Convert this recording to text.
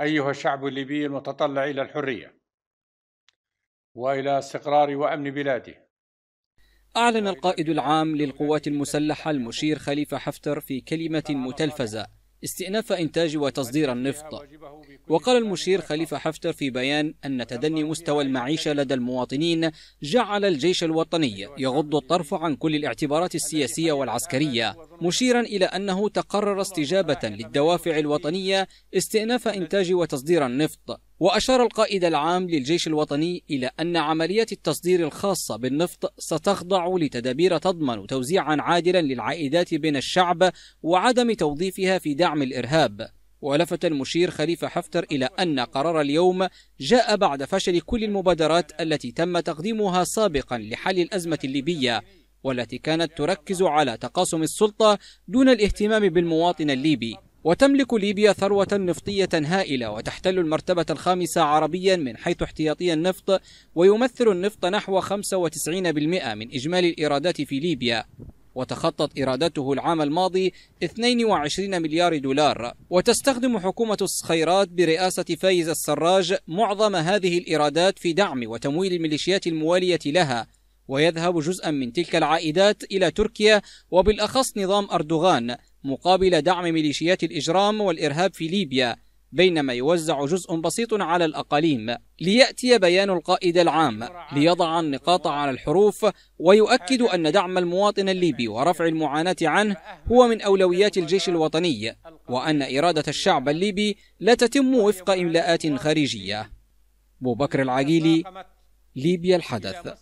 أيها الشعب الليبي المتطلع إلى الحرية وإلى استقرار وأمن بلاده أعلن القائد العام للقوات المسلحة المشير خليفة حفتر في كلمة متلفزة استئناف إنتاج وتصدير النفط وقال المشير خليفة حفتر في بيان أن تدني مستوى المعيشة لدى المواطنين جعل الجيش الوطني يغض الطرف عن كل الاعتبارات السياسية والعسكرية مشيرا إلى أنه تقرر استجابة للدوافع الوطنية استئناف إنتاج وتصدير النفط وأشار القائد العام للجيش الوطني إلى أن عمليات التصدير الخاصة بالنفط ستخضع لتدابير تضمن توزيعا عادلا للعائدات بين الشعب وعدم توظيفها في دعم الإرهاب ولفت المشير خليفة حفتر إلى أن قرار اليوم جاء بعد فشل كل المبادرات التي تم تقديمها سابقا لحل الأزمة الليبية والتي كانت تركز على تقاسم السلطة دون الاهتمام بالمواطن الليبي وتملك ليبيا ثروة نفطية هائلة وتحتل المرتبة الخامسة عربيا من حيث احتياطي النفط ويمثل النفط نحو 95% من إجمالي الإيرادات في ليبيا وتخطت إيرادته العام الماضي 22 مليار دولار وتستخدم حكومة الصخيرات برئاسة فايز السراج معظم هذه الإيرادات في دعم وتمويل الميليشيات الموالية لها ويذهب جزءا من تلك العائدات إلى تركيا وبالأخص نظام أردوغان مقابل دعم ميليشيات الإجرام والإرهاب في ليبيا بينما يوزع جزء بسيط على الأقاليم ليأتي بيان القائد العام ليضع النقاط على الحروف ويؤكد أن دعم المواطن الليبي ورفع المعاناة عنه هو من أولويات الجيش الوطني وأن إرادة الشعب الليبي لا تتم وفق إملاءات خارجية أبو بكر العقيلي ليبيا الحدث